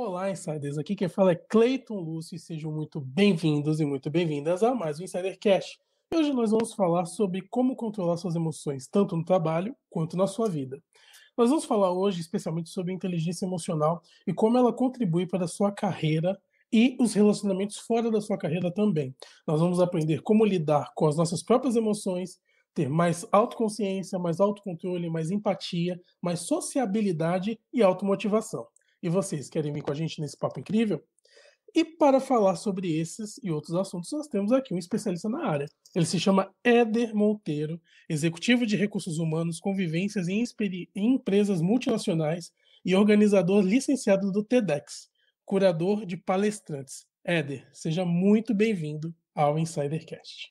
Olá, Insiders! Aqui quem fala é Cleiton Lúcio e sejam muito bem-vindos e muito bem-vindas a mais um Insider Cash. hoje nós vamos falar sobre como controlar suas emoções, tanto no trabalho quanto na sua vida. Nós vamos falar hoje especialmente sobre inteligência emocional e como ela contribui para a sua carreira e os relacionamentos fora da sua carreira também. Nós vamos aprender como lidar com as nossas próprias emoções, ter mais autoconsciência, mais autocontrole, mais empatia, mais sociabilidade e automotivação. E vocês querem vir com a gente nesse papo incrível? E para falar sobre esses e outros assuntos, nós temos aqui um especialista na área. Ele se chama Éder Monteiro, executivo de recursos humanos, convivências em, em empresas multinacionais e organizador licenciado do TEDx, curador de palestrantes. Éder, seja muito bem-vindo ao Insidercast.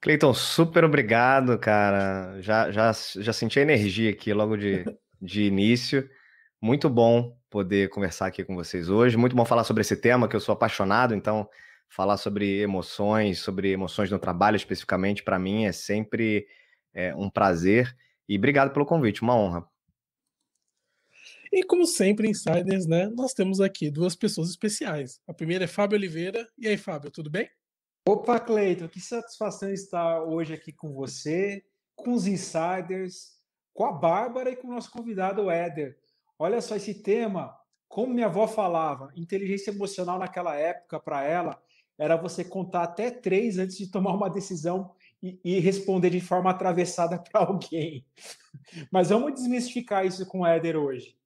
Cleiton, super obrigado, cara. Já, já, já senti a energia aqui logo de, de início. Muito bom poder conversar aqui com vocês hoje. Muito bom falar sobre esse tema, que eu sou apaixonado, então falar sobre emoções, sobre emoções no trabalho especificamente, para mim é sempre é, um prazer. E obrigado pelo convite, uma honra. E como sempre, insiders, né? Nós temos aqui duas pessoas especiais. A primeira é Fábio Oliveira. E aí, Fábio, tudo bem? Opa, Cleiton, que satisfação estar hoje aqui com você, com os insiders, com a Bárbara e com o nosso convidado, o Éder. Olha só esse tema, como minha avó falava, inteligência emocional naquela época para ela era você contar até três antes de tomar uma decisão e, e responder de forma atravessada para alguém. Mas vamos desmistificar isso com o Éder hoje.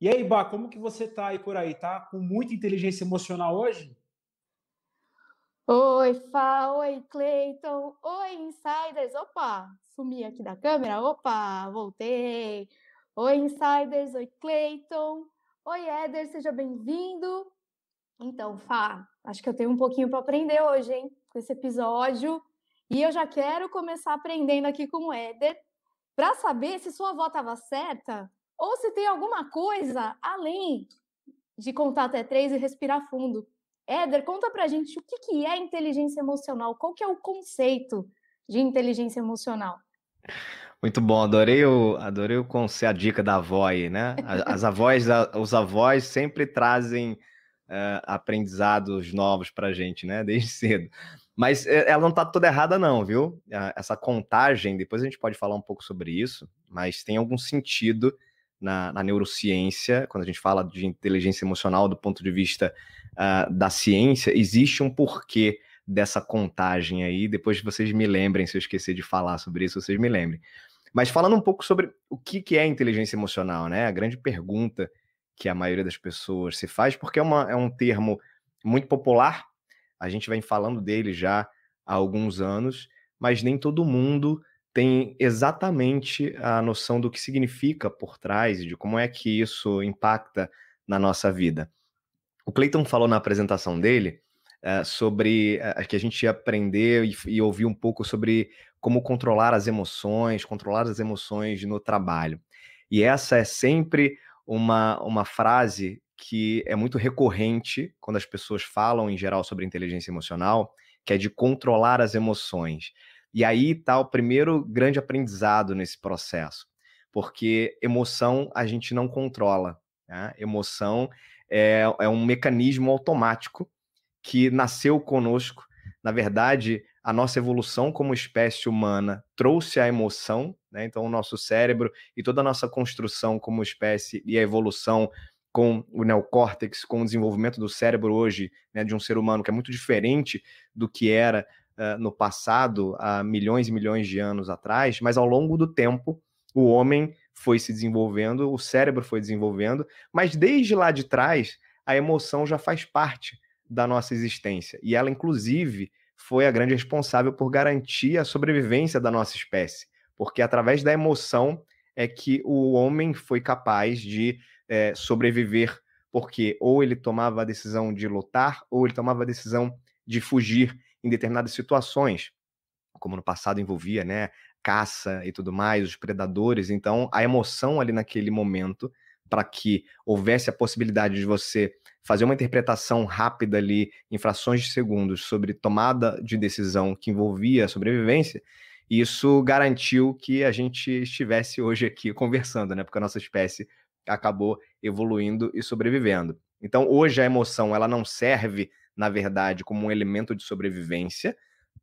E aí, Bah, como que você tá aí por aí? Tá com muita inteligência emocional hoje? Oi, Fá, oi, Cleiton, oi, insiders. Opa, sumi aqui da câmera, opa, voltei. Oi, insiders! Oi, Clayton! Oi, Éder, seja bem-vindo! Então, Fá, acho que eu tenho um pouquinho para aprender hoje, hein, com esse episódio. E eu já quero começar aprendendo aqui com o Éder para saber se sua avó estava certa ou se tem alguma coisa além de contar até três e respirar fundo. Éder, conta pra gente o que, que é inteligência emocional, qual que é o conceito de inteligência emocional? Muito bom, adorei o, adorei o conselho, a dica da avó aí, né? As avós, os avós sempre trazem uh, aprendizados novos para gente, né? Desde cedo. Mas eh, ela não tá toda errada, não, viu? Essa contagem, depois a gente pode falar um pouco sobre isso, mas tem algum sentido na, na neurociência, quando a gente fala de inteligência emocional do ponto de vista uh, da ciência, existe um porquê dessa contagem aí. Depois vocês me lembrem, se eu esquecer de falar sobre isso, vocês me lembrem. Mas falando um pouco sobre o que, é inteligência emocional, né? A grande pergunta que a maioria das pessoas se faz, porque é, uma, é um termo muito popular, a gente vem falando dele já há alguns anos, mas nem todo mundo tem exatamente a noção do que significa por trás e de como é que isso impacta na nossa vida. O Clayton falou na apresentação dele uh, sobre uh, que a gente ia aprender e, e ouvir um pouco sobre como controlar as emoções, controlar as emoções no trabalho. E essa é sempre uma, uma frase que é muito recorrente quando as pessoas falam em geral sobre inteligência emocional, que é de controlar as emoções. E aí está o primeiro grande aprendizado nesse processo, porque emoção a gente não controla. Né? Emoção é, é um mecanismo automático que nasceu conosco. Na verdade, a nossa evolução como espécie humana trouxe a emoção, né? então o nosso cérebro e toda a nossa construção como espécie e a evolução com o neocórtex, com o desenvolvimento do cérebro hoje né, de um ser humano que é muito diferente do que era uh, no passado, há milhões e milhões de anos atrás, mas ao longo do tempo o homem foi se desenvolvendo, o cérebro foi desenvolvendo, mas desde lá de trás a emoção já faz parte da nossa existência e ela inclusive foi a grande responsável por garantir a sobrevivência da nossa espécie, porque através da emoção é que o homem foi capaz de é, sobreviver, porque ou ele tomava a decisão de lutar, ou ele tomava a decisão de fugir em determinadas situações, como no passado envolvia, né, caça e tudo mais, os predadores. Então, a emoção ali naquele momento, para que houvesse a possibilidade de você fazer uma interpretação rápida ali, em frações de segundos, sobre tomada de decisão que envolvia a sobrevivência, isso garantiu que a gente estivesse hoje aqui conversando, né? Porque a nossa espécie acabou evoluindo e sobrevivendo. Então, hoje a emoção ela não serve, na verdade, como um elemento de sobrevivência,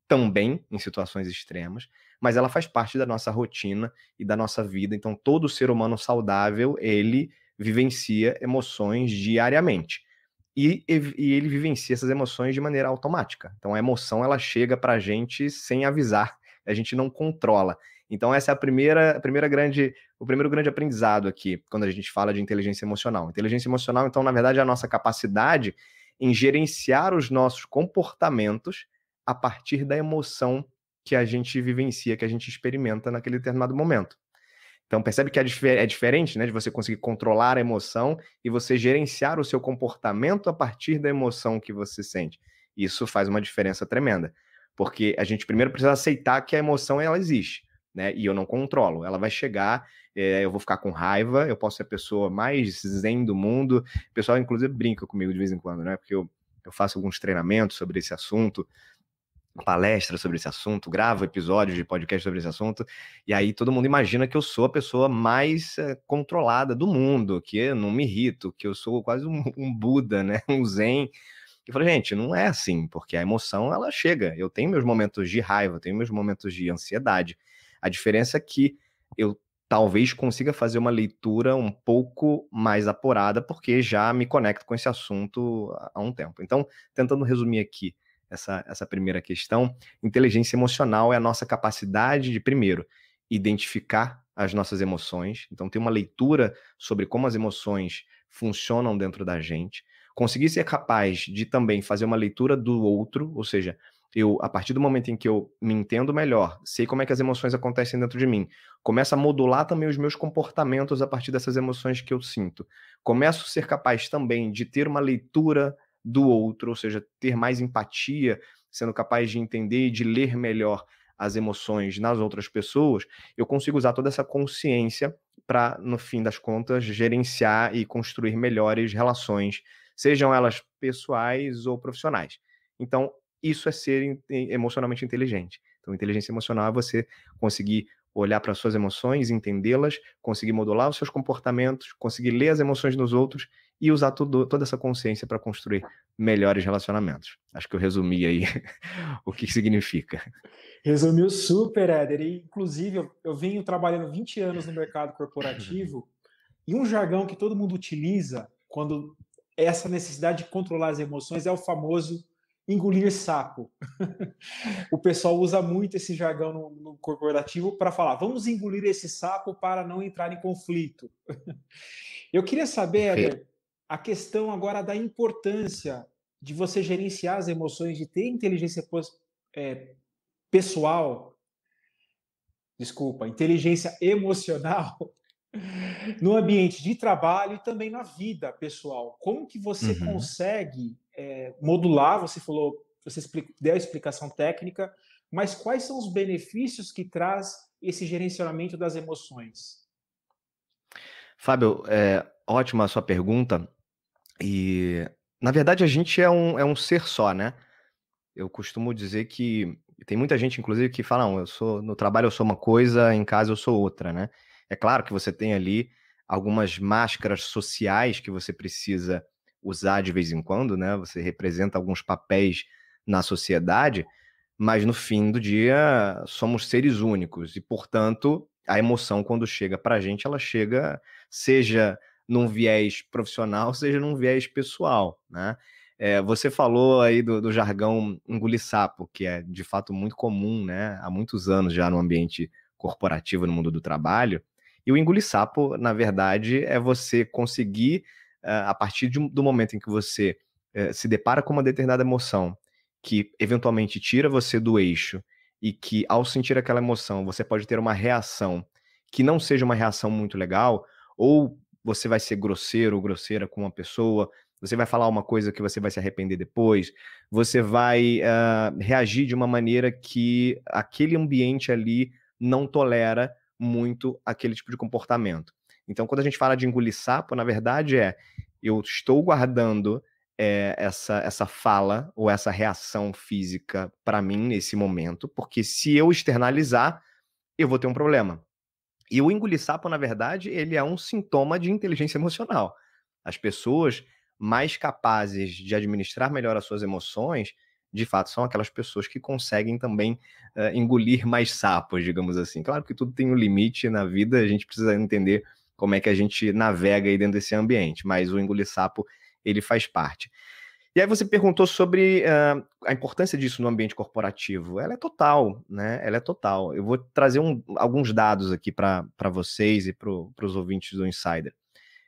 também em situações extremas, mas ela faz parte da nossa rotina e da nossa vida. Então, todo ser humano saudável, ele vivencia emoções diariamente e, e, ele vivencia essas emoções de maneira automática. Então a emoção ela chega para a gente sem avisar, a gente não controla. Então essa é a primeira, a primeira grande, o primeiro grande aprendizado aqui quando a gente fala de inteligência emocional. Inteligência emocional, então na verdade é a nossa capacidade em gerenciar os nossos comportamentos a partir da emoção que a gente vivencia, que a gente experimenta naquele determinado momento. Então percebe que é, é diferente, né, de você conseguir controlar a emoção e você gerenciar o seu comportamento a partir da emoção que você sente. Isso faz uma diferença tremenda, porque a gente primeiro precisa aceitar que a emoção ela existe, né? E eu não controlo. Ela vai chegar, é, eu vou ficar com raiva, eu posso ser a pessoa mais zen do mundo. O pessoal inclusive brinca comigo de vez em quando, né? Porque eu eu faço alguns treinamentos sobre esse assunto palestra sobre esse assunto, gravo episódios de podcast sobre esse assunto, e aí todo mundo imagina que eu sou a pessoa mais eh, controlada do mundo, que eu não me irrito, que eu sou quase um, um Buda, né, um Zen. E falei, gente, não é assim, porque a emoção ela chega. Eu tenho meus momentos de raiva, tenho meus momentos de ansiedade. A diferença é que eu talvez consiga fazer uma leitura um pouco mais apurada, porque já me conecto com esse assunto há um tempo. Então, tentando resumir aqui, essa, essa primeira questão, inteligência emocional é a nossa capacidade de, primeiro, identificar as nossas emoções, então ter uma leitura sobre como as emoções funcionam dentro da gente, conseguir ser capaz de também fazer uma leitura do outro, ou seja, eu, a partir do momento em que eu me entendo melhor, sei como é que as emoções acontecem dentro de mim, começo a modular também os meus comportamentos a partir dessas emoções que eu sinto. Começo a ser capaz também de ter uma leitura do outro, ou seja, ter mais empatia, sendo capaz de entender e de ler melhor as emoções nas outras pessoas, eu consigo usar toda essa consciência para, no fim das contas, gerenciar e construir melhores relações, sejam elas pessoais ou profissionais. Então, isso é ser emocionalmente inteligente. Então, inteligência emocional é você conseguir olhar para suas emoções, entendê-las, conseguir modular os seus comportamentos, conseguir ler as emoções dos outros e usar tudo, toda essa consciência para construir melhores relacionamentos. Acho que eu resumi aí o que significa. Resumiu super, Éder. E, inclusive, eu, eu venho trabalhando 20 anos no mercado corporativo e um jargão que todo mundo utiliza quando essa necessidade de controlar as emoções é o famoso engolir sapo. o pessoal usa muito esse jargão no, no corporativo para falar: vamos engolir esse sapo para não entrar em conflito. Eu queria saber, Eder, a questão agora da importância de você gerenciar as emoções, de ter inteligência é, pessoal, desculpa, inteligência emocional no ambiente de trabalho e também na vida pessoal. Como que você uhum. consegue é, modular, você falou, você explica, deu a explicação técnica, mas quais são os benefícios que traz esse gerenciamento das emoções? Fábio, é, ótima a sua pergunta. E, na verdade, a gente é um, é um ser só, né? Eu costumo dizer que tem muita gente, inclusive, que fala: não, eu sou no trabalho eu sou uma coisa, em casa eu sou outra, né? É claro que você tem ali algumas máscaras sociais que você precisa usar de vez em quando, né? Você representa alguns papéis na sociedade, mas no fim do dia somos seres únicos e, portanto, a emoção quando chega para a gente, ela chega seja num viés profissional, seja num viés pessoal, né? É, você falou aí do, do jargão engolir sapo, que é de fato muito comum, né? Há muitos anos já no ambiente corporativo, no mundo do trabalho. E o engolir sapo, na verdade, é você conseguir eh, a partir de, do momento em que você eh, se depara com uma determinada emoção que eventualmente tira você do eixo e que ao sentir aquela emoção você pode ter uma reação que não seja uma reação muito legal, ou você vai ser grosseiro ou grosseira com uma pessoa, você vai falar uma coisa que você vai se arrepender depois, você vai uh, reagir de uma maneira que aquele ambiente ali não tolera muito aquele tipo de comportamento. Então, quando a gente fala de engolir sapo, na verdade é eu estou guardando é, essa, essa fala ou essa reação física para mim nesse momento, porque se eu externalizar, eu vou ter um problema. E o engolir sapo, na verdade, ele é um sintoma de inteligência emocional. As pessoas mais capazes de administrar melhor as suas emoções, de fato, são aquelas pessoas que conseguem também uh, engolir mais sapos, digamos assim. Claro que tudo tem um limite na vida, a gente precisa entender como é que a gente navega aí dentro desse ambiente, mas o engolir sapo, ele faz parte. E aí você perguntou sobre uh, a importância disso no ambiente corporativo. Ela é total, né? Ela é total. Eu vou trazer um, alguns dados aqui para vocês e para os ouvintes do Insider.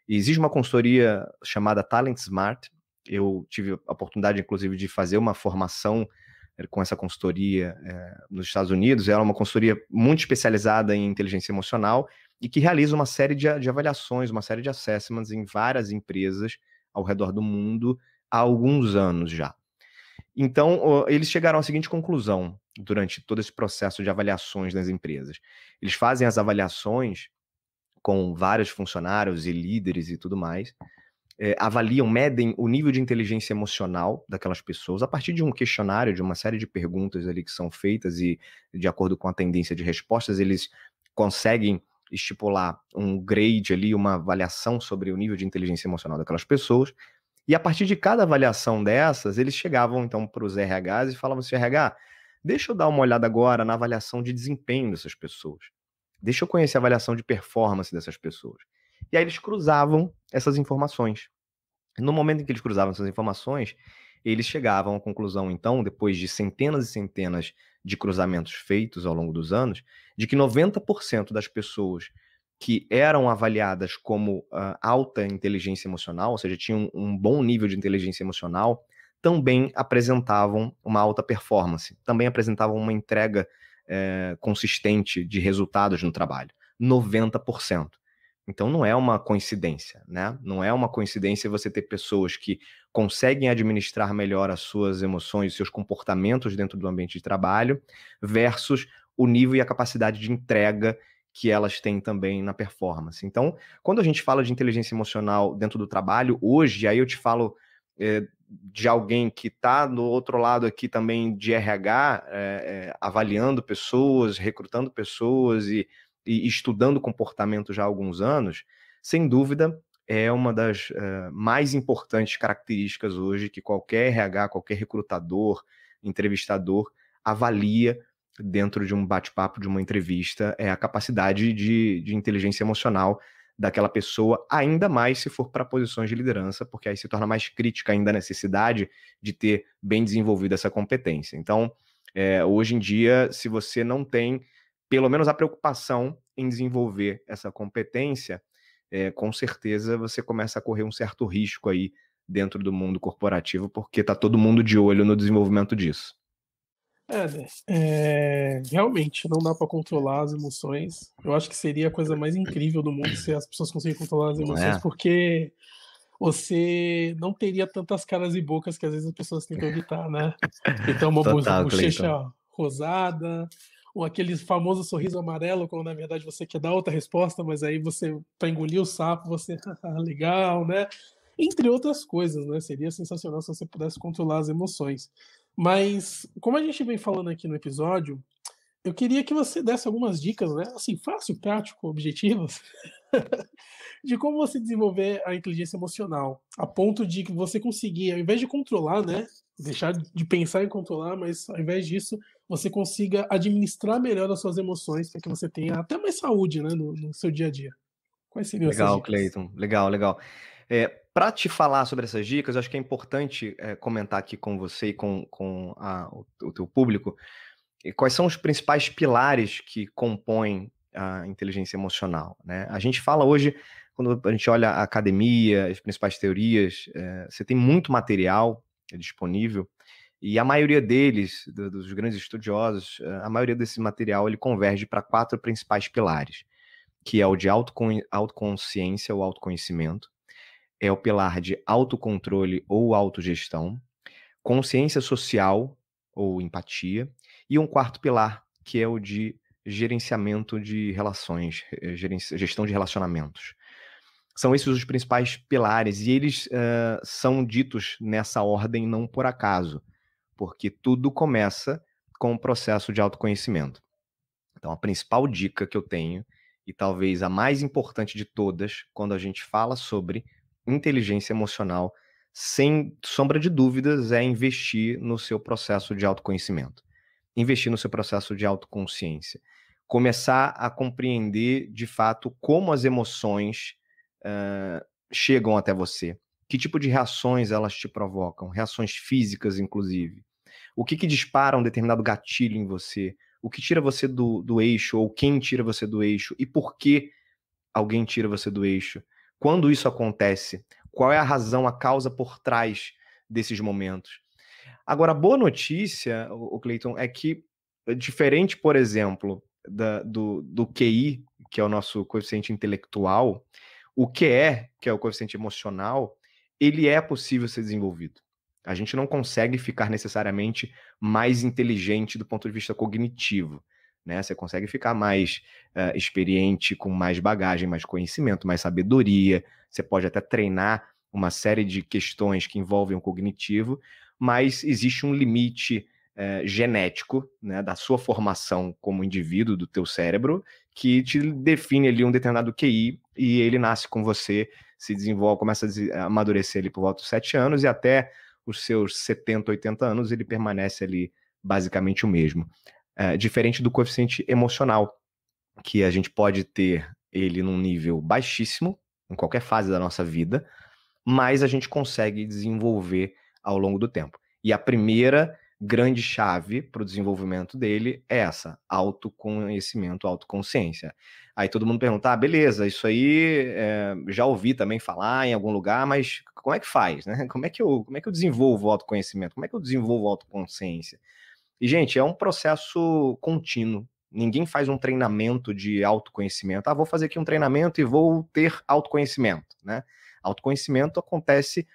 Existe uma consultoria chamada Talent Smart. Eu tive a oportunidade, inclusive, de fazer uma formação eh, com essa consultoria é, nos Estados Unidos. Ela é uma consultoria muito especializada em inteligência emocional e que realiza uma série de, de avaliações, uma série de assessments em várias empresas ao redor do mundo há alguns anos já. Então, eles chegaram à seguinte conclusão durante todo esse processo de avaliações nas empresas. Eles fazem as avaliações com vários funcionários e líderes e tudo mais, é, avaliam, medem o nível de inteligência emocional daquelas pessoas a partir de um questionário, de uma série de perguntas ali que são feitas e, de acordo com a tendência de respostas, eles conseguem estipular um grade ali, uma avaliação sobre o nível de inteligência emocional daquelas pessoas. E a partir de cada avaliação dessas, eles chegavam então para os RHs e falavam assim: RH, deixa eu dar uma olhada agora na avaliação de desempenho dessas pessoas. Deixa eu conhecer a avaliação de performance dessas pessoas. E aí eles cruzavam essas informações. No momento em que eles cruzavam essas informações, eles chegavam à conclusão, então, depois de centenas e centenas de cruzamentos feitos ao longo dos anos, de que 90% das pessoas que eram avaliadas como uh, alta inteligência emocional, ou seja, tinham um bom nível de inteligência emocional, também apresentavam uma alta performance, também apresentavam uma entrega eh, consistente de resultados no trabalho. 90%. Então não é uma coincidência, né? Não é uma coincidência você ter pessoas que conseguem administrar melhor as suas emoções, seus comportamentos dentro do ambiente de trabalho, versus o nível e a capacidade de entrega que elas têm também na performance. Então, quando a gente fala de inteligência emocional dentro do trabalho, hoje, aí eu te falo é, de alguém que está do outro lado aqui também de RH, é, é, avaliando pessoas, recrutando pessoas e e estudando comportamento já há alguns anos, sem dúvida é uma das uh, mais importantes características hoje que qualquer RH, qualquer recrutador, entrevistador avalia dentro de um bate-papo, de uma entrevista, é a capacidade de, de inteligência emocional daquela pessoa, ainda mais se for para posições de liderança, porque aí se torna mais crítica ainda a necessidade de ter bem desenvolvido essa competência. Então, é, hoje em dia, se você não tem pelo menos a preocupação em desenvolver essa competência, é, com certeza você começa a correr um certo risco aí dentro do mundo corporativo, porque está todo mundo de olho no desenvolvimento disso. É, é, realmente não dá para controlar as emoções. Eu acho que seria a coisa mais incrível do mundo se as pessoas conseguissem controlar as emoções, é? porque você não teria tantas caras e bocas que às vezes as pessoas tentam evitar, né? Então uma Total, bochecha rosada, ou aquele famoso sorriso amarelo, quando na verdade você quer dar outra resposta, mas aí você, para engolir o sapo, você, legal, né? Entre outras coisas, né? Seria sensacional se você pudesse controlar as emoções. Mas, como a gente vem falando aqui no episódio, eu queria que você desse algumas dicas, né? Assim, fácil, prático, objetivas, de como você desenvolver a inteligência emocional, a ponto de que você conseguir, ao invés de controlar, né? Deixar de pensar em controlar, mas ao invés disso, você consiga administrar melhor as suas emoções para que você tenha até mais saúde né, no, no seu dia a dia. Quais seriam legal, essas Cleiton. Legal, legal. É, para te falar sobre essas dicas, eu acho que é importante é, comentar aqui com você e com, com a, o, o teu público quais são os principais pilares que compõem a inteligência emocional. Né? A gente fala hoje, quando a gente olha a academia, as principais teorias, é, você tem muito material disponível e a maioria deles, do, dos grandes estudiosos, eh, a maioria desse material ele converge para quatro principais pilares, que é o de autoconsciência ou autoconhecimento, é o pilar de autocontrole ou autogestão, consciência social ou empatia, e um quarto pilar, que é o de gerenciamento de relações, eh, gestão de relacionamentos. São esses os principais pilares e eles uh, são ditos nessa ordem não por acaso porque tudo começa com o processo de autoconhecimento. Então, a principal dica que eu tenho, e talvez a mais importante de todas, quando a gente fala sobre inteligência emocional, sem sombra de dúvidas, é investir no seu processo de autoconhecimento, investir no seu processo de autoconsciência, começar a compreender de fato como as emoções uh, chegam até você, que tipo de reações elas te provocam, reações físicas, inclusive. O que, que dispara um determinado gatilho em você? O que tira você do, do eixo? Ou quem tira você do eixo? E por que alguém tira você do eixo? Quando isso acontece? Qual é a razão, a causa por trás desses momentos? Agora, a boa notícia, o Cleiton, é que, eh, diferente, por exemplo, da, do, do QI, que é o nosso coeficiente intelectual, o QE, que é o coeficiente emocional, ele é possível ser desenvolvido. A gente não consegue ficar necessariamente mais inteligente do ponto de vista cognitivo. Né? Você consegue ficar mais uh, experiente, com mais bagagem, mais conhecimento, mais sabedoria. Você pode até treinar uma série de questões que envolvem o cognitivo, mas existe um limite uh, genético né, da sua formação como indivíduo do teu cérebro que te define ali um determinado QI e ele nasce com você, se desenvolve, começa a amadurecer ali por volta dos sete anos e até os seus 70, 80 anos, ele permanece ali basicamente o mesmo. É, diferente do coeficiente emocional, que a gente pode ter ele num nível baixíssimo, em qualquer fase da nossa vida, mas a gente consegue desenvolver ao longo do tempo. E a primeira grande chave para o desenvolvimento dele é essa: autoconhecimento, autoconsciência. Aí todo mundo pergunta: ah, beleza, isso aí é, já ouvi também falar em algum lugar, mas como é que faz, né? Como é que eu, como é que eu desenvolvo autoconhecimento? Como é que eu desenvolvo autoconsciência? E, gente, é um processo contínuo. Ninguém faz um treinamento de autoconhecimento. Ah, vou fazer aqui um treinamento e vou ter autoconhecimento, né? Autoconhecimento acontece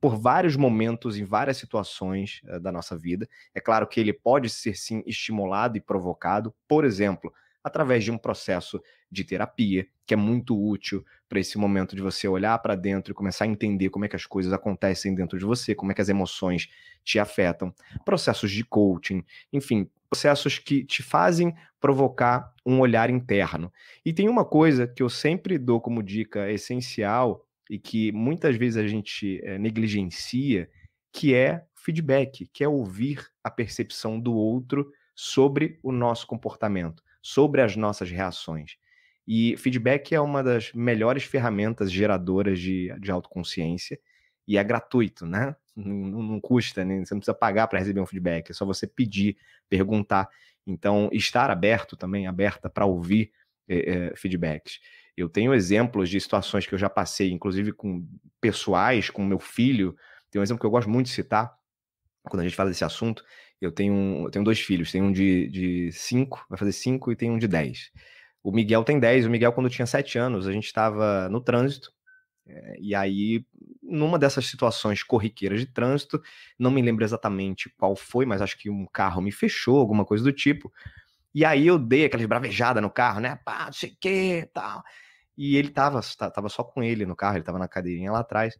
por vários momentos, em várias situações uh, da nossa vida. É claro que ele pode ser sim estimulado e provocado, por exemplo, através de um processo de terapia, que é muito útil para esse momento de você olhar para dentro e começar a entender como é que as coisas acontecem dentro de você, como é que as emoções te afetam. Processos de coaching, enfim, processos que te fazem provocar um olhar interno. E tem uma coisa que eu sempre dou como dica essencial e que muitas vezes a gente é, negligencia, que é feedback, que é ouvir a percepção do outro sobre o nosso comportamento, sobre as nossas reações. E feedback é uma das melhores ferramentas geradoras de, de autoconsciência e é gratuito, né? Não, não custa, né? você não precisa pagar para receber um feedback, é só você pedir, perguntar. Então, estar aberto também, aberta para ouvir é, é, feedbacks. Eu tenho exemplos de situações que eu já passei, inclusive com pessoais, com meu filho. Tem um exemplo que eu gosto muito de citar quando a gente fala desse assunto. Eu tenho, eu tenho dois filhos, tenho um de, de cinco, vai fazer cinco, e tem um de dez. O Miguel tem dez. O Miguel, quando tinha sete anos, a gente estava no trânsito. Eh, e aí, numa dessas situações corriqueiras de trânsito, não me lembro exatamente qual foi, mas acho que um carro me fechou, alguma coisa do tipo. E aí eu dei aquela bravejada no carro, né? Pá, não sei o que tal. E ele tava, tava só com ele no carro, ele tava na cadeirinha lá atrás.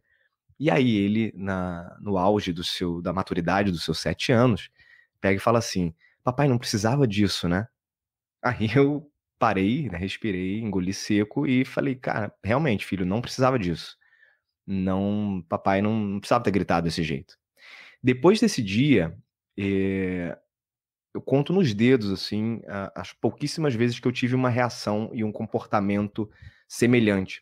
E aí ele, na, no auge do seu, da maturidade dos seus sete anos, pega e fala assim: Papai, não precisava disso, né? Aí eu parei, né, respirei, engoli seco e falei: Cara, realmente, filho, não precisava disso. Não, papai não, precisava ter gritado desse jeito. Depois desse dia, eh, eu conto nos dedos, assim, as pouquíssimas vezes que eu tive uma reação e um comportamento semelhante.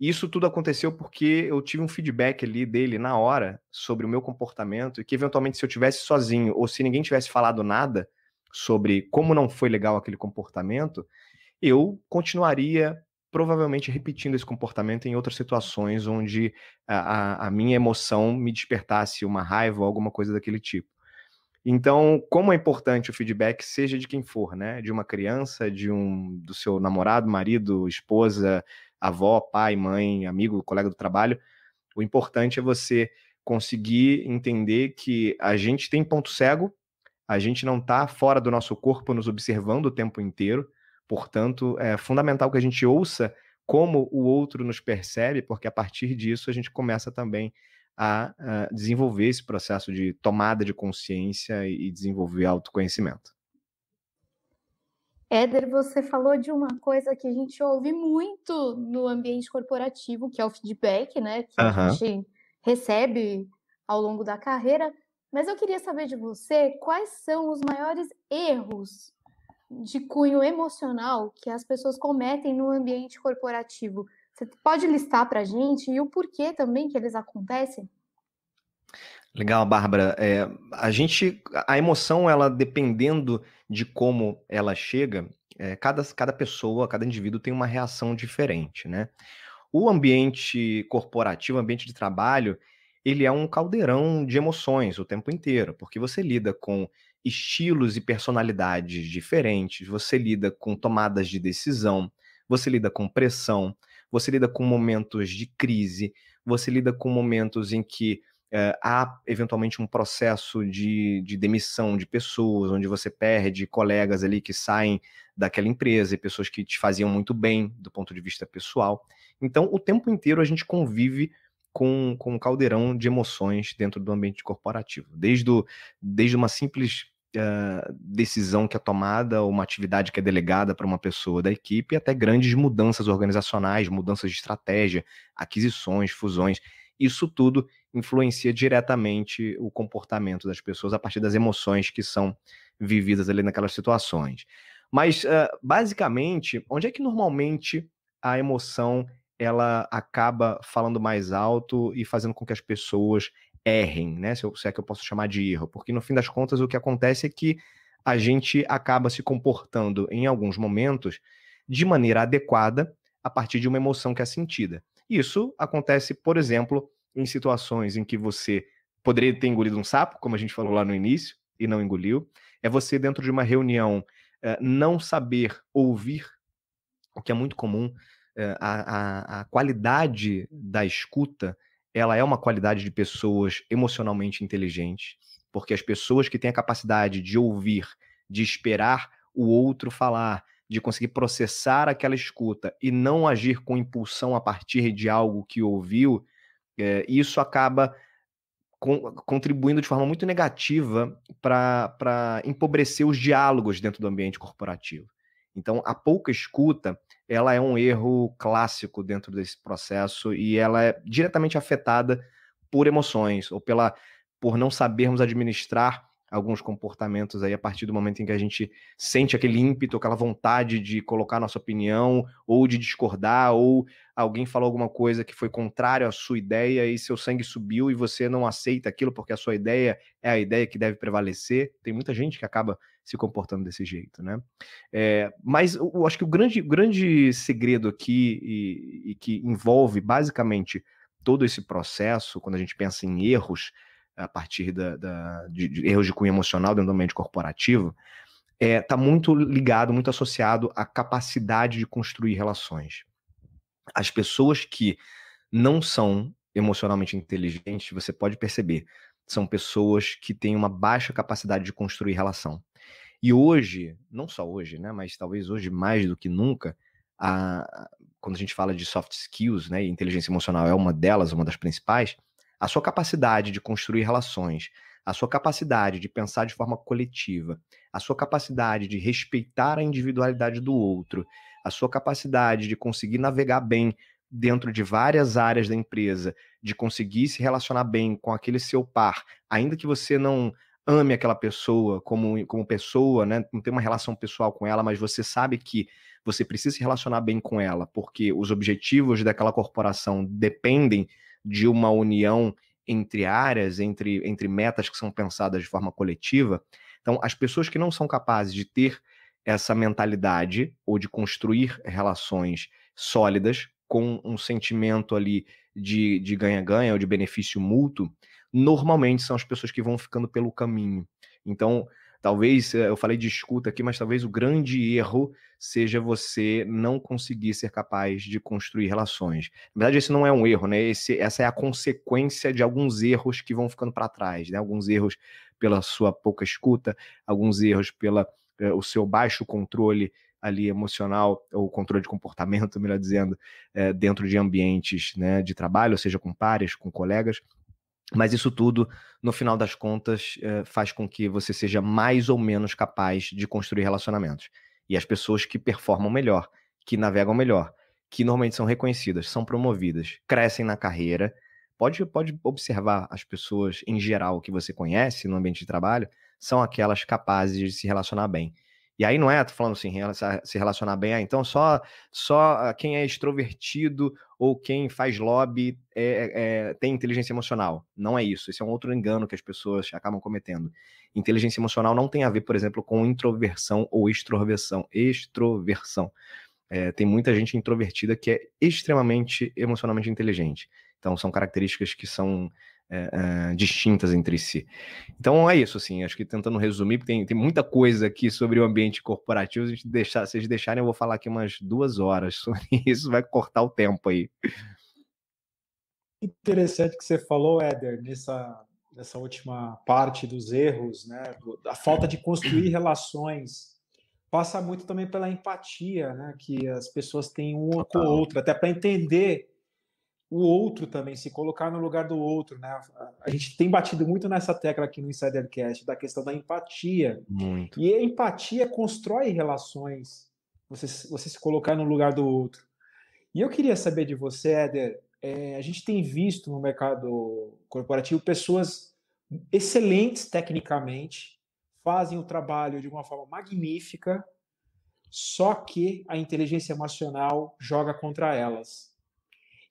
Isso tudo aconteceu porque eu tive um feedback ali dele na hora sobre o meu comportamento e que eventualmente se eu tivesse sozinho ou se ninguém tivesse falado nada sobre como não foi legal aquele comportamento, eu continuaria provavelmente repetindo esse comportamento em outras situações onde a, a, a minha emoção me despertasse uma raiva ou alguma coisa daquele tipo. Então, como é importante o feedback, seja de quem for, né? De uma criança, de um do seu namorado, marido, esposa, avó, pai, mãe, amigo, colega do trabalho. O importante é você conseguir entender que a gente tem ponto cego, a gente não está fora do nosso corpo nos observando o tempo inteiro. Portanto, é fundamental que a gente ouça como o outro nos percebe, porque a partir disso a gente começa também a, desenvolver esse processo de tomada de consciência e, e desenvolver autoconhecimento. Éder, você falou de uma coisa que a gente ouve muito no ambiente corporativo, que é o feedback, né? Que uhum. a gente recebe ao longo da carreira. Mas eu queria saber de você quais são os maiores erros de cunho emocional que as pessoas cometem no ambiente corporativo. Você pode listar para a gente e o porquê também que eles acontecem? Legal, Bárbara. É, a gente, a emoção, ela dependendo de como ela chega, é, cada, cada pessoa, cada indivíduo tem uma reação diferente, né? O ambiente corporativo, ambiente de trabalho, ele é um caldeirão de emoções o tempo inteiro, porque você lida com estilos e personalidades diferentes, você lida com tomadas de decisão, você lida com pressão, você lida com momentos de crise, você lida com momentos em que eh, há eventualmente um processo de, de, demissão de pessoas, onde você perde colegas ali que saem daquela empresa e pessoas que te faziam muito bem do ponto de vista pessoal. Então, o tempo inteiro a gente convive com, com um caldeirão de emoções dentro do ambiente corporativo, desde, o, desde uma simples uh, decisão que é tomada, uma atividade que é delegada para uma pessoa da equipe, até grandes mudanças organizacionais, mudanças de estratégia, aquisições, fusões. Isso tudo influencia diretamente o comportamento das pessoas a partir das emoções que são vividas ali naquelas situações. Mas, uh, basicamente, onde é que normalmente a emoção ela acaba falando mais alto e fazendo com que as pessoas errem, né? Se, eu, se é que eu posso chamar de erro, porque no fim das contas o que acontece é que a gente acaba se comportando em alguns momentos de maneira adequada a partir de uma emoção que é sentida. Isso acontece, por exemplo, em situações em que você poderia ter engolido um sapo, como a gente falou lá no início, e não engoliu. É você, dentro de uma reunião, eh, não saber ouvir, o que é muito comum. Eh, a, a, a qualidade da escuta ela é uma qualidade de pessoas emocionalmente inteligentes, porque as pessoas que têm a capacidade de ouvir, de esperar o outro falar, de conseguir processar aquela escuta e não agir com impulsão a partir de algo que ouviu, é, isso acaba contribuindo de forma muito negativa para empobrecer os diálogos dentro do ambiente corporativo. Então, a pouca escuta ela é um erro clássico dentro desse processo e ela é diretamente afetada por emoções ou pela por não sabermos administrar alguns comportamentos aí a partir do momento em que a gente sente aquele ímpeto, aquela vontade de colocar nossa opinião ou de discordar ou alguém falou alguma coisa que foi contrária à sua ideia e seu sangue subiu e você não aceita aquilo porque a sua ideia é a ideia que deve prevalecer. Tem muita gente que acaba se comportando desse jeito, né? É, mas eu acho que o grande, grande segredo aqui e, e que envolve basicamente todo esse processo, quando a gente pensa em erros, a partir da, da de, de, erros de cunho emocional dentro do ambiente corporativo, está é, tá muito ligado, muito associado à capacidade de construir relações. As pessoas que não são emocionalmente inteligentes, você pode perceber, são pessoas que têm uma baixa capacidade de construir relação. E hoje, não só hoje, né, mas talvez hoje mais do que nunca, a, quando a gente fala de soft skills, né, e inteligência emocional é uma delas, uma das principais, a sua capacidade de construir relações, a sua capacidade de pensar de forma coletiva, a sua capacidade de respeitar a individualidade do outro, a sua capacidade de conseguir navegar bem dentro de várias áreas da empresa, de conseguir se relacionar bem com aquele seu par, ainda que você não ame aquela pessoa como, como pessoa, né? não tem uma relação pessoal com ela, mas você sabe que você precisa se relacionar bem com ela, porque os objetivos daquela corporação dependem de uma união entre áreas, entre, entre metas que são pensadas de forma coletiva. Então, as pessoas que não são capazes de ter essa mentalidade ou de construir relações sólidas com um sentimento ali de ganha-ganha ou de benefício mútuo, normalmente são as pessoas que vão ficando pelo caminho. Então, Talvez, eh, eu falei de escuta aqui, mas talvez o grande erro seja você não conseguir ser capaz de construir relações. Na verdade, esse não é um erro, né? Esse, essa é a consequência de alguns erros que vão ficando para trás, né? Alguns erros pela sua pouca escuta, alguns erros pela eh, o seu baixo controle ali emocional ou controle de comportamento, melhor dizendo, eh, dentro de ambientes né, de trabalho, ou seja, com pares, com colegas. Mas isso tudo, no final das contas, eh, faz com que você seja mais ou menos capaz de construir relacionamentos. E as pessoas que performam melhor, que navegam melhor, que normalmente são reconhecidas, são promovidas, crescem na carreira. Pode, pode observar as pessoas em geral que você conhece no ambiente de trabalho, são aquelas capazes de se relacionar bem. E aí não é, tô falando assim, se relacionar bem, ah, então só, só ah, quem é extrovertido ou quem faz lobby é, é, é, tem inteligência emocional. Não é isso. Esse é um outro engano que as pessoas acabam cometendo. Inteligência emocional não tem a ver, por exemplo, com introversão ou extroversão. Extroversão. É, tem muita gente introvertida que é extremamente emocionalmente inteligente. Então, são características que são é, é, distintas entre si. Então é isso, assim, acho que tentando resumir, porque tem, tem muita coisa aqui sobre o ambiente corporativo, a gente deixar, se vocês deixarem, eu vou falar aqui umas duas horas sobre isso, vai cortar o tempo aí. Interessante que você falou, Éder, nessa, nessa última parte dos erros, né, A falta de construir relações, passa muito também pela empatia, né, que as pessoas têm uma com a outra, até para entender o outro também, se colocar no lugar do outro, né? A gente tem batido muito nessa tecla aqui no Insidercast, da questão da empatia. Muito. E a empatia constrói relações, você, você se colocar no lugar do outro. E eu queria saber de você, Éder, é, a gente tem visto no mercado corporativo pessoas excelentes tecnicamente, fazem o trabalho de uma forma magnífica, só que a inteligência emocional joga contra elas.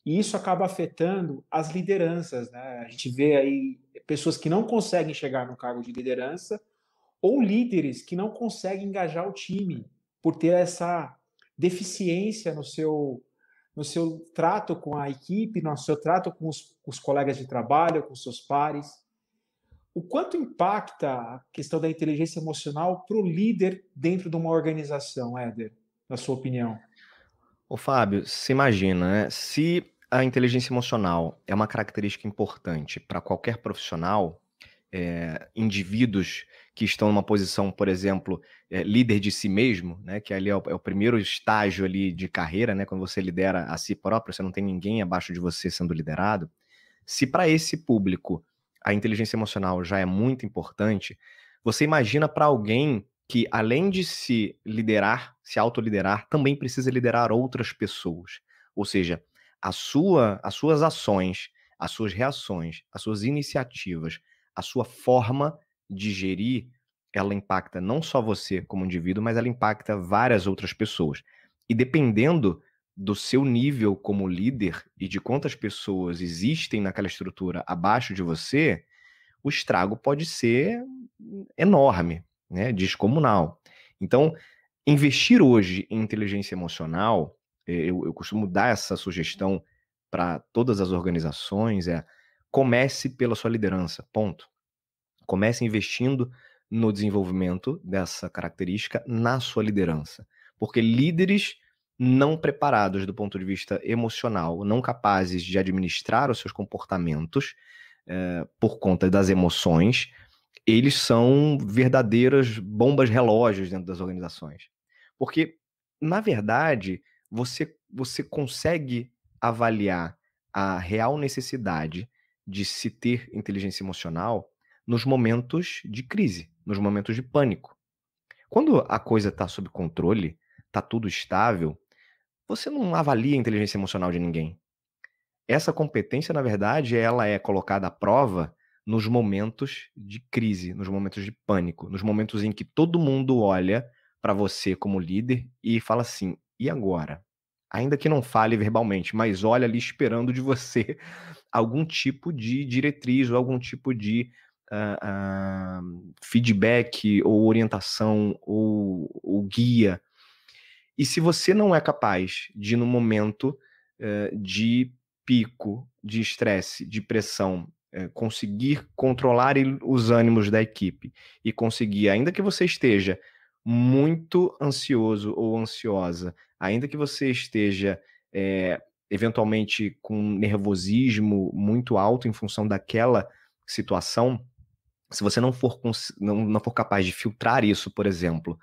E isso acaba afetando as lideranças, né? A gente vê aí pessoas que não conseguem chegar no cargo de liderança ou líderes que não conseguem engajar o time por ter essa deficiência no seu no seu trato com a equipe, no seu trato com os, com os colegas de trabalho, com seus pares. O quanto impacta a questão da inteligência emocional para o líder dentro de uma organização, Éder, na sua opinião? Ô Fábio, se imagina, né? Se a inteligência emocional é uma característica importante para qualquer profissional, é, indivíduos que estão numa posição, por exemplo, é, líder de si mesmo, né, que ali é o, é o, primeiro estágio ali de carreira, né, quando você lidera a si próprio, você não tem ninguém abaixo de você sendo liderado. Se para esse público a inteligência emocional já é muito importante, você imagina para alguém que além de se liderar, se autoliderar, também precisa liderar outras pessoas. Ou seja, a sua, as suas ações, as suas reações, as suas iniciativas, a sua forma de gerir, ela impacta não só você como indivíduo, mas ela impacta várias outras pessoas. E dependendo do seu nível como líder e de quantas pessoas existem naquela estrutura abaixo de você, o estrago pode ser enorme, né? descomunal. Então, investir hoje em inteligência emocional eh, eu, eu costumo dar essa sugestão para todas as organizações, é comece pela sua liderança, ponto. Comece investindo no desenvolvimento dessa característica na sua liderança. Porque líderes não preparados do ponto de vista emocional, não capazes de administrar os seus comportamentos eh, por conta das emoções, eles são verdadeiras bombas relógios dentro das organizações. Porque, na verdade, você, você consegue avaliar a real necessidade de se ter inteligência emocional nos momentos de crise, nos momentos de pânico. Quando a coisa está sob controle, está tudo estável, você não avalia a inteligência emocional de ninguém. Essa competência, na verdade, ela é colocada à prova nos momentos de crise, nos momentos de pânico, nos momentos em que todo mundo olha para você como líder e fala assim: e agora? Ainda que não fale verbalmente, mas olha ali esperando de você algum tipo de diretriz ou algum tipo de uh, uh, feedback ou orientação ou, ou, guia. E se você não é capaz de, no momento uh, de pico de estresse, de pressão, conseguir controlar os ânimos da equipe e conseguir, ainda que você esteja muito ansioso ou ansiosa ainda que você esteja é, eventualmente com nervosismo muito alto em função daquela situação, se você não for, não, não for capaz de filtrar isso, por exemplo,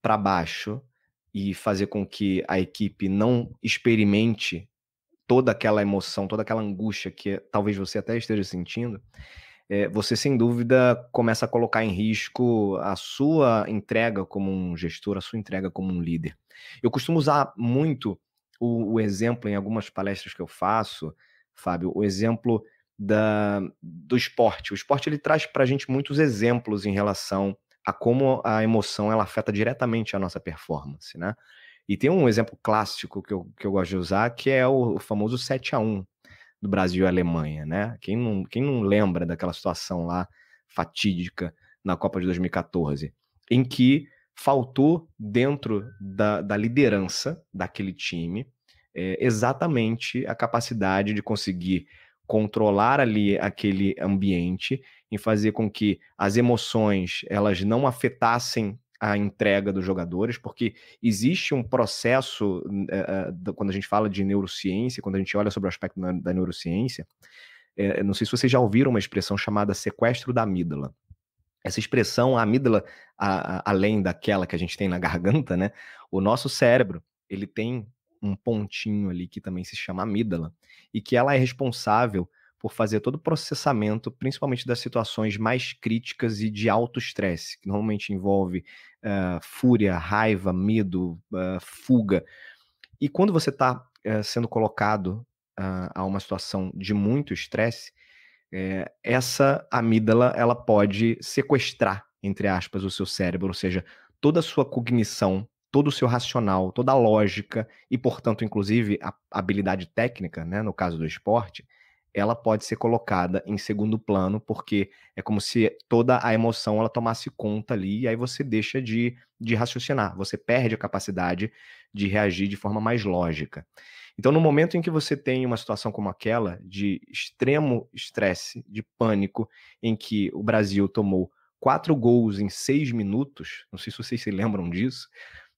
para baixo e fazer com que a equipe não experimente toda aquela emoção, toda aquela angústia que talvez você até esteja sentindo, é, você sem dúvida começa a colocar em risco a sua entrega como um gestor, a sua entrega como um líder. Eu costumo usar muito o, o exemplo em algumas palestras que eu faço, Fábio, o exemplo da, do esporte. O esporte ele traz para a gente muitos exemplos em relação a como a emoção ela afeta diretamente a nossa performance, né? E tem um exemplo clássico que eu, que eu gosto de usar, que é o famoso 7 a 1 do Brasil e Alemanha, né? Quem não, quem não lembra daquela situação lá fatídica na Copa de 2014, em que faltou dentro da, da liderança daquele time é, exatamente a capacidade de conseguir controlar ali aquele ambiente e fazer com que as emoções elas não afetassem a entrega dos jogadores, porque existe um processo, hum, eh, eh, quando a gente fala de neurociência, quando a gente olha sobre o aspecto da neurociência, eh, não sei se vocês já ouviram uma expressão chamada sequestro da amígdala. Essa expressão, a amígdala, a, a, além daquela que a gente tem na garganta, né? O nosso cérebro, ele tem um pontinho ali que também se chama amígdala, e que ela é responsável por fazer todo o processamento, principalmente das situações mais críticas e de alto estresse, que normalmente envolve uh, fúria, raiva, medo, uh, fuga. E quando você está uh, eh, sendo colocado ah, a uma situação de muito estresse, essa amígdala ela pode sequestrar, entre aspas, o seu cérebro, ou seja, toda a sua cognição todo o seu racional, toda a lógica e, portanto, inclusive a habilidade técnica, né, no caso do esporte, ela pode ser colocada em segundo plano, porque é como se toda a emoção ela tomasse conta ali, e aí você deixa de, de raciocinar, você perde a capacidade de reagir de forma mais lógica. Então, no momento em que você tem uma situação como aquela, de extremo estresse, de pânico, em que o Brasil tomou quatro gols em seis minutos, não sei se vocês se lembram disso,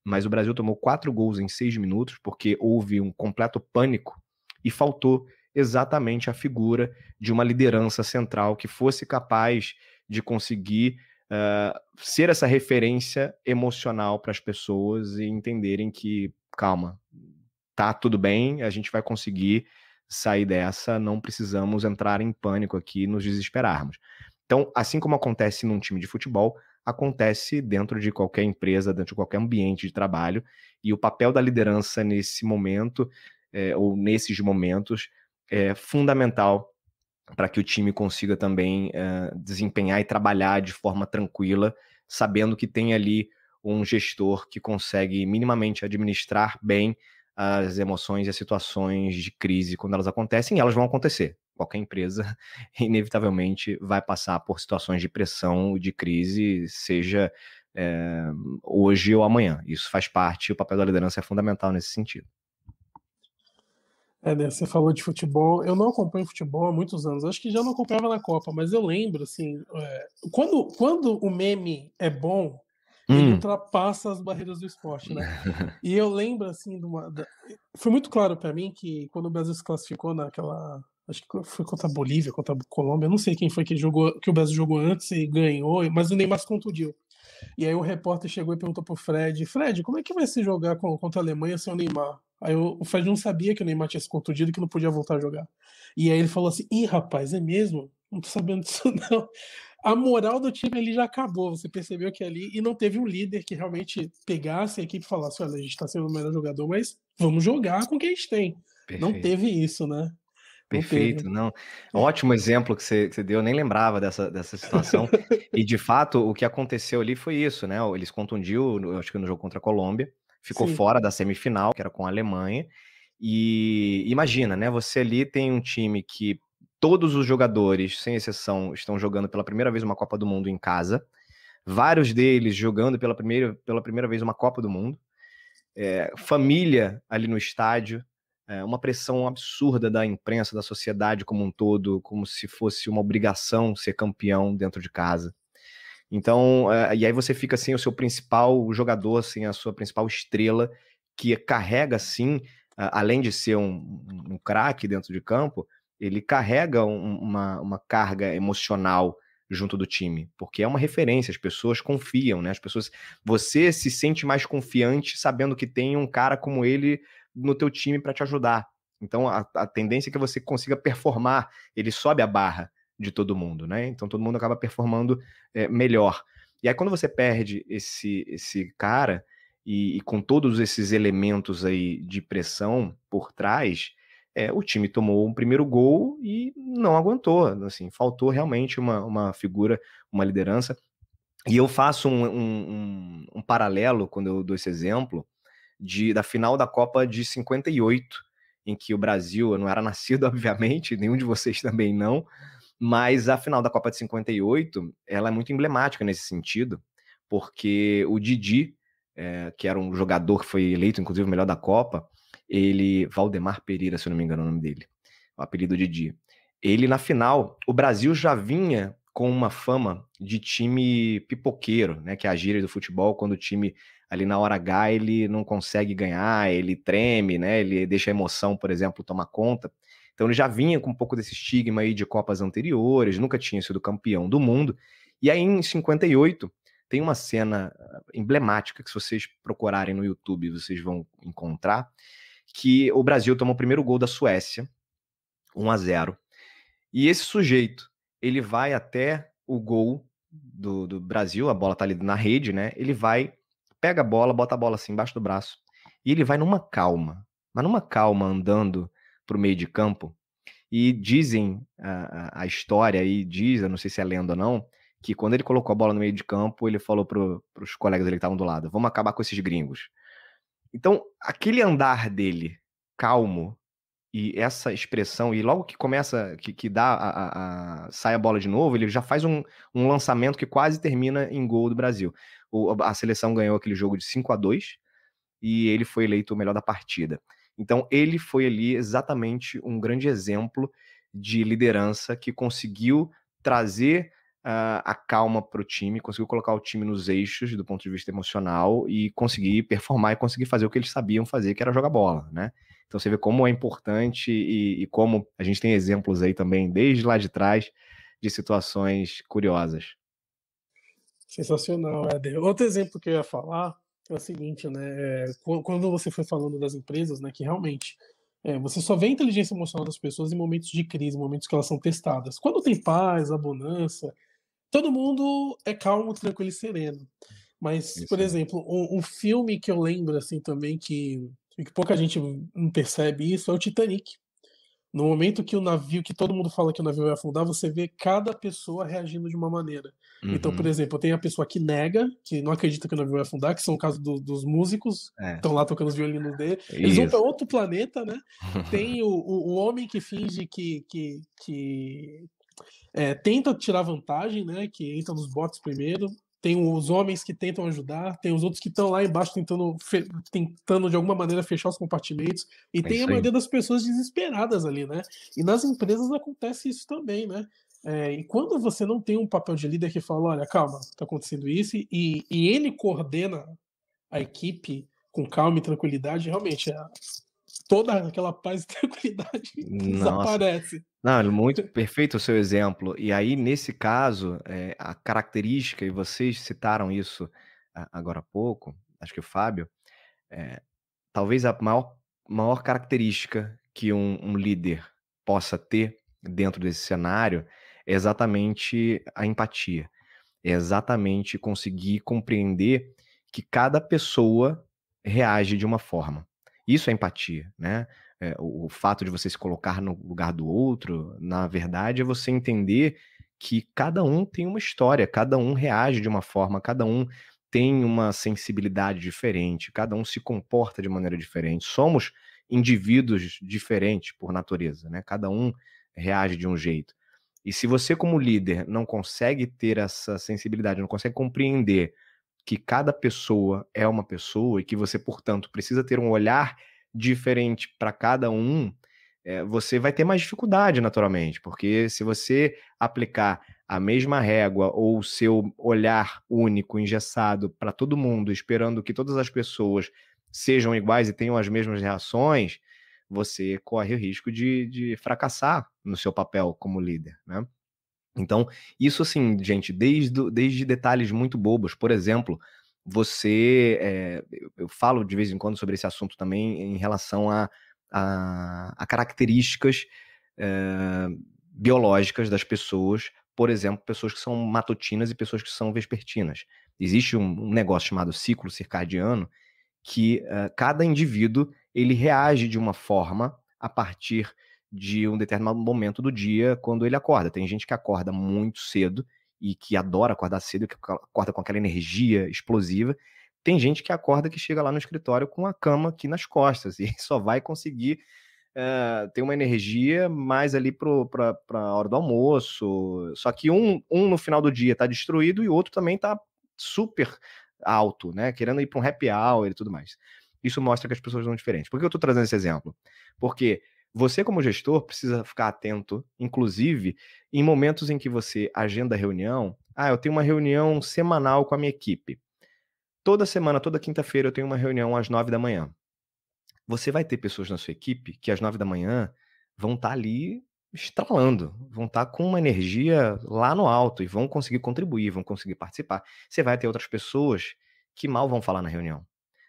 mas o Brasil tomou quatro gols em seis minutos porque houve um completo pânico e faltou exatamente a figura de uma liderança central que fosse capaz de conseguir uh, ser essa referência emocional para as pessoas e entenderem que, calma, tá tudo bem, a gente vai conseguir sair dessa, não precisamos entrar em pânico aqui e nos desesperarmos. Então, assim como acontece num time de futebol, acontece dentro de qualquer empresa, dentro de qualquer ambiente de trabalho, e o papel da liderança nesse momento, é, ou nesses momentos, é, fundamental para que o time consiga também é, desempenhar e trabalhar de forma tranquila, sabendo que tem ali um gestor que consegue minimamente administrar bem as emoções e as situações de crise quando elas acontecem, e elas vão acontecer. Qualquer empresa, inevitavelmente, vai passar por situações de pressão, de crise, seja é, hoje ou amanhã. Isso faz parte, o papel da liderança é fundamental nesse sentido. É, né? Você falou de futebol. Eu não acompanho futebol há muitos anos. Acho que já não acompanhava na Copa, mas eu lembro, assim, é, quando, quando o meme é bom, hum. ele ultrapassa as barreiras do esporte, né? e eu lembro, assim, de uma, da... foi muito claro para mim que quando o Brasil se classificou naquela. Acho que foi contra a Bolívia, contra a Colômbia, não sei quem foi que jogou, que o Brasil jogou antes e ganhou, mas o Neymar se contundiu. E aí o repórter chegou e perguntou pro Fred: Fred, como é que vai se jogar contra a Alemanha sem o Neymar? Aí o, o Fred não sabia que o Neymar tinha se contundido e que não podia voltar a jogar. E aí ele falou assim: ih, rapaz, é mesmo? Não tô sabendo disso, não. A moral do time ali já acabou. Você percebeu que ali e não teve um líder que realmente pegasse a equipe e falasse: olha, a gente tá sendo o melhor jogador, mas vamos jogar com o que a gente tem. Perfeito. Não teve isso, né? Perfeito, não. Ótimo exemplo que você, que você, deu, eu nem lembrava dessa, dessa situação. e de fato, o que aconteceu ali foi isso, né? Eles contundiu, acho que no jogo contra a Colômbia ficou Sim. fora da semifinal, que era com a Alemanha. E imagina, né? Você ali tem um time que todos os jogadores, sem exceção, estão jogando pela primeira vez uma Copa do Mundo em casa. Vários deles jogando pela primeira, pela primeira vez uma Copa do Mundo. É, família ali no estádio, é, uma pressão absurda da imprensa, da sociedade como um todo, como se fosse uma obrigação ser campeão dentro de casa. Então, é, e aí você fica sem assim, o seu principal jogador, sem assim, a sua principal estrela, que carrega, sim, além de ser um, um craque dentro de campo, ele carrega uma, uma carga emocional junto do time, porque é uma referência, as pessoas confiam, né? As pessoas, você se sente mais confiante sabendo que tem um cara como ele no teu time para te ajudar. Então a, a, tendência é que você consiga performar, ele sobe a barra de todo mundo, né? Então todo mundo acaba performando é, melhor. E aí quando você perde esse, esse cara e, e com todos esses elementos aí de pressão por trás, é, o time tomou um primeiro gol e não aguentou. Assim, faltou realmente uma, uma figura, uma liderança. E eu faço um, um, um, paralelo, quando eu dou esse exemplo, de, da final da Copa de 58, em que o Brasil, eu não era nascido, obviamente, nenhum de vocês também não, mas a final da Copa de 58, ela é muito emblemática nesse sentido, porque o Didi, é, que era um jogador que foi eleito, inclusive, o melhor da Copa, ele, Valdemar Pereira, se eu não me engano é o nome dele, o apelido Didi. Ele, na final, o Brasil já vinha com uma fama de time pipoqueiro, né, que é a gíria do futebol, quando o time ali na hora H ele não consegue ganhar, ele treme, né, ele deixa a emoção, por exemplo, tomar conta. Então ele já vinha com um pouco desse estigma aí de Copas anteriores, nunca tinha sido campeão do mundo. E aí em 58 tem uma cena eh, emblemática que se vocês procurarem no YouTube vocês vão encontrar, que o Brasil toma o primeiro gol da Suécia, 1 a 0. E esse sujeito, ele vai até o gol do, do Brasil, a bola tá ali na rede, né? Ele vai, pega a bola, bota a bola assim embaixo do braço, e ele vai numa calma, mas numa calma andando para o meio de campo. E dizem a, a história, e diz, eu não sei se é lenda ou não, que quando ele colocou a bola no meio de campo, ele falou para os colegas dele que estavam do lado: vamos acabar com esses gringos. Então, aquele andar dele, calmo, e essa expressão, e logo que começa, que, que dá a, a, a, sai a bola de novo, ele já faz um, um lançamento que quase termina em gol do Brasil. O, a seleção ganhou aquele jogo de 5 a 2 e ele foi eleito o melhor da partida. Então, ele foi ali exatamente um grande exemplo de liderança que conseguiu trazer uh, a calma para o time, conseguiu colocar o time nos eixos do ponto de vista emocional e conseguir performar e conseguir fazer o que eles sabiam fazer, que era jogar bola, né? Então você vê como é importante e, e como a gente tem exemplos aí também desde lá de trás de situações curiosas. Sensacional, Éder. Outro exemplo que eu ia falar é o seguinte, né? É, quando você foi falando das empresas, né, que realmente é, você só vê a inteligência emocional das pessoas em momentos de crise, momentos que elas são testadas. Quando tem paz, abundância, todo mundo é calmo, tranquilo e sereno. Mas, Isso por é. exemplo, um, um, filme que eu lembro assim também que, que pouca gente não hum, percebe isso é o Titanic. No momento que o navio, que todo mundo fala que o navio vai afundar, você vê cada pessoa reagindo de uma maneira. Uhum. Então, por uhum. exemplo, tem a pessoa que nega, que não acredita que o navio vai afundar, que são o caso do, dos músicos, é. estão lá tocando os violinos dele. Eles Isso. vão para outro planeta, né? Tem o, o, o, homem que finge que, que, que é, tenta tirar vantagem, né? Que entra nos botes primeiro. Tem os homens que tentam ajudar, tem os outros que estão lá embaixo tentando, tentando de alguma maneira fechar os compartimentos, e é tem a maioria das pessoas desesperadas ali, né? E nas empresas acontece isso também, né? É, e quando você não tem um papel de líder que fala, olha, calma, está acontecendo isso, e, e, ele coordena a equipe com calma e tranquilidade, realmente é, toda aquela paz e tranquilidade desaparece. Não, é muito perfeito o seu exemplo. E aí, nesse caso, é, a característica, e vocês citaram isso agora há pouco, acho que o Fábio, é, talvez a maior, maior característica que um, um líder possa ter dentro desse cenário é exatamente a empatia. É exatamente conseguir compreender que cada pessoa reage de uma forma. Isso é empatia, né? É, o, o fato de você se colocar no lugar do outro, na verdade, é você entender que cada um tem uma história, cada um reage de uma forma, cada um tem uma sensibilidade diferente, cada um se comporta de maneira diferente. Somos indivíduos diferentes por natureza, né? Cada um reage de um jeito. E se você, como líder, não consegue ter essa sensibilidade, não consegue compreender que cada pessoa é uma pessoa e que você, portanto, precisa ter um olhar diferente para cada um, é, você vai ter mais dificuldade, naturalmente, porque se você aplicar a mesma régua ou o seu olhar único, engessado para todo mundo, esperando que todas as pessoas sejam iguais e tenham as mesmas reações, você corre o risco de, de fracassar no seu papel como líder, né? Então, isso assim, gente, desde, desde detalhes muito bobos, por exemplo, você. É, eu falo de vez em quando sobre esse assunto também em relação a, a, a características é, biológicas das pessoas, por exemplo, pessoas que são matutinas e pessoas que são vespertinas. Existe um, um negócio chamado ciclo circadiano, que uh, cada indivíduo ele reage de uma forma a partir de um determinado momento do dia quando ele acorda. Tem gente que acorda muito cedo e que adora acordar cedo, que acorda com aquela energia explosiva. Tem gente que acorda que chega lá no escritório com a cama aqui nas costas e só vai conseguir uh, ter uma energia mais ali para a hora do almoço. Só que um, um no final do dia está destruído e o outro também está super alto, né? Querendo ir para um happy hour e tudo mais. Isso mostra que as pessoas são diferentes. Por que eu estou trazendo esse exemplo? Porque você, como gestor, precisa ficar atento, inclusive em momentos em que você agenda reunião. Ah, eu tenho uma reunião semanal com a minha equipe. Toda semana, toda quinta-feira, eu tenho uma reunião às nove da manhã. Você vai ter pessoas na sua equipe que às nove da manhã vão estar tá ali estralando, vão estar tá com uma energia lá no alto e vão conseguir contribuir, vão conseguir participar. Você vai ter outras pessoas que mal vão falar na reunião.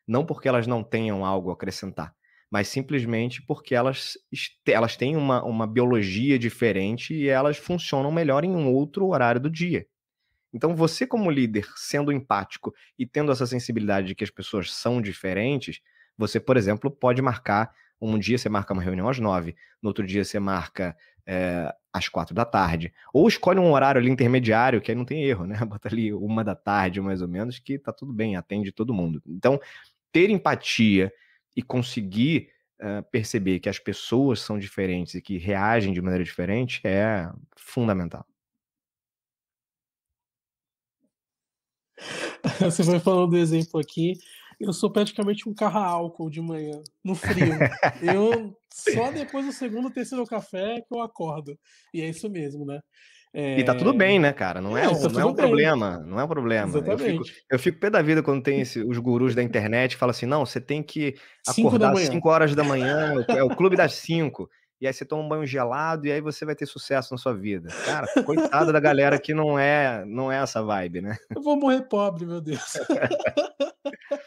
Não porque elas não tenham algo a acrescentar, mas simplesmente porque elas, elas têm uma, uma biologia diferente e elas funcionam melhor em um outro horário do dia. Então, você, como líder, sendo empático e tendo essa sensibilidade de que as pessoas são diferentes, você, por exemplo, pode marcar um dia você marca uma reunião às nove, no outro dia você marca é, às quatro da tarde. Ou escolhe um horário ali intermediário, que aí não tem erro, né? Bota ali uma da tarde, mais ou menos, que tá tudo bem, atende todo mundo. Então, ter empatia e conseguir eh, perceber que as pessoas são diferentes e que reagem de maneira diferente é fundamental. Você foi falando do exemplo aqui, eu sou praticamente um carro álcool de manhã, no frio. eu só depois do segundo, terceiro café é que eu acordo. E é isso mesmo, né? É... E tá tudo bem, né, cara? Não é, é, tá não é um bem. problema. Não é um problema. Eu fico, eu fico pé da vida quando tem esse, os gurus da internet que falam assim: não, você tem que acordar às 5 horas da manhã, é o é clube das 5. E aí você toma um banho gelado e aí você vai ter sucesso na sua vida. Cara, coitada da galera que não é, não é essa vibe, né? Eu vou morrer pobre, meu Deus.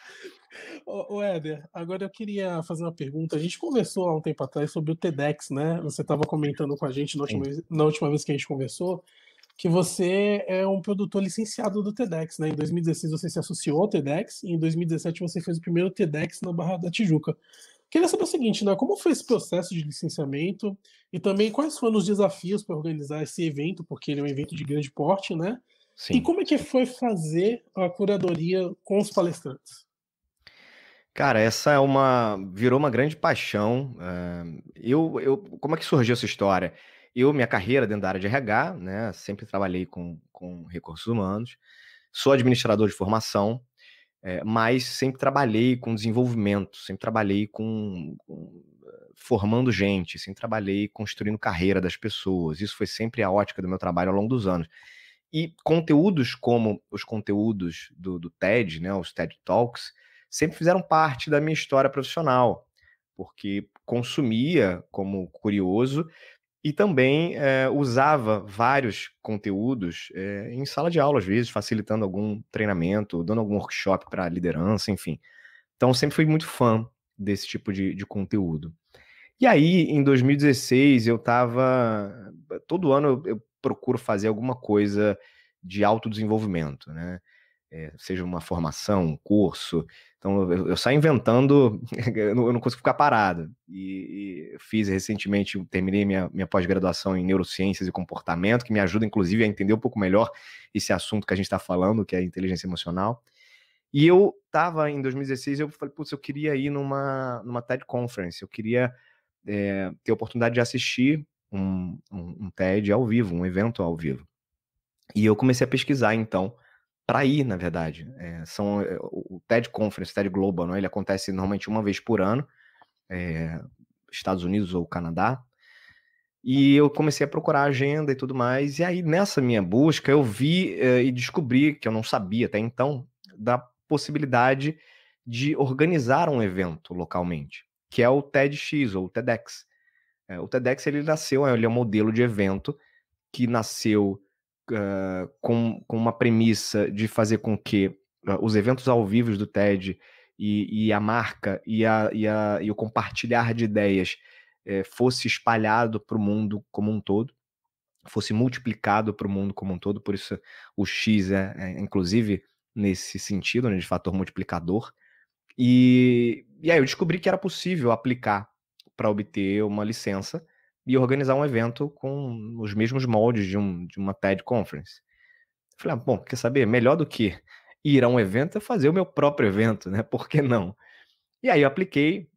O Éder, agora eu queria fazer uma pergunta. A gente conversou há um tempo atrás sobre o TEDx, né? Você estava comentando com a gente na última, vez, na última, vez, que a gente conversou que você é um produtor licenciado do TEDx, né? Em 2016 você se associou ao TEDx e em 2017 você fez o primeiro TEDx na Barra da Tijuca. Queria saber o seguinte, né? Como foi esse processo de licenciamento e também quais foram os desafios para organizar esse evento, porque ele é um evento de grande porte, né? Sim. E como é que foi fazer a curadoria com os palestrantes? Cara, essa é uma. virou uma grande paixão. Eh, eu, eu, como é que surgiu essa história? Eu, minha carreira dentro da área de RH, né? Sempre trabalhei com, com recursos humanos, sou administrador de formação, eh, mas sempre trabalhei com desenvolvimento, sempre trabalhei com, com formando gente, sempre trabalhei construindo carreira das pessoas. Isso foi sempre a ótica do meu trabalho ao longo dos anos. E conteúdos como os conteúdos do, do TED, né? Os TED Talks sempre fizeram parte da minha história profissional, porque consumia como curioso e também é, usava vários conteúdos é, em sala de aula, às vezes, facilitando algum treinamento, dando algum workshop para liderança, enfim. Então, sempre fui muito fã desse tipo de, de conteúdo. E aí, em 2016, eu estava. Todo ano eu, eu procuro fazer alguma coisa de autodesenvolvimento, né? é, seja uma formação, um curso. Então, eu, eu saio inventando, eu não, consigo ficar parado. E, e fiz recentemente, terminei minha, minha pós-graduação em neurociências e comportamento, que me ajuda, inclusive, a entender um pouco melhor esse assunto que a gente está falando, que é inteligência emocional. E eu estava em 2016, eu falei, putz, eu queria ir numa, numa TED Conference, eu queria é, ter a oportunidade de assistir um, um, um TED ao vivo, um evento ao vivo. E eu comecei a pesquisar, então, para ir, na verdade. É, são eh, o TED Conference, o TED Global, não? Né, ele acontece normalmente uma vez por ano, é, Estados Unidos ou Canadá. E eu comecei a procurar a agenda e tudo mais. E aí, nessa minha busca, eu vi é, e descobri, que eu não sabia até então, da possibilidade de organizar um evento localmente, que é o TEDx ou TEDx. É, o TEDx ele nasceu, é, ele é um modelo de evento que nasceu ah, com, com uma premissa de fazer com que uh, os eventos ao vivo do TED e, e a marca e, a, e, a, e, o compartilhar de ideias eh, fosse espalhado para o mundo como um todo, fosse multiplicado para o mundo como um todo, por isso o X é, é inclusive, nesse sentido, né, de fator multiplicador. E, e aí eu descobri que era possível aplicar para obter uma licença e organizar um evento com os mesmos moldes de, um, de uma TED Conference. Falei, ah, bom, quer saber? Melhor do que ir a um evento é fazer o meu próprio evento, né? Por que não? E aí eu apliquei,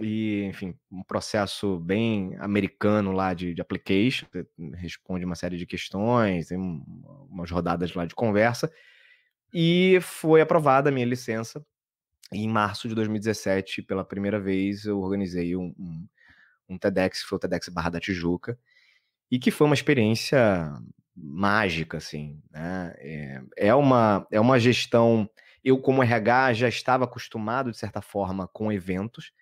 e, enfim, um processo bem americano lá de, de application, responde uma série de questões, tem umas rodadas lá de conversa, e foi aprovada a minha licença. E em março de 2017, pela primeira vez, eu organizei um, um um TEDx, que foi o TEDx Barra da Tijuca, e que foi uma experiência mágica, assim, né? É, é, uma, é uma gestão. Eu, como RH, já estava acostumado, de certa forma, com eventos,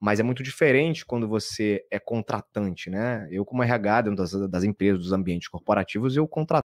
mas é muito diferente quando você é contratante, né? Eu, como RH, dentro das, das empresas, dos ambientes corporativos, eu contrato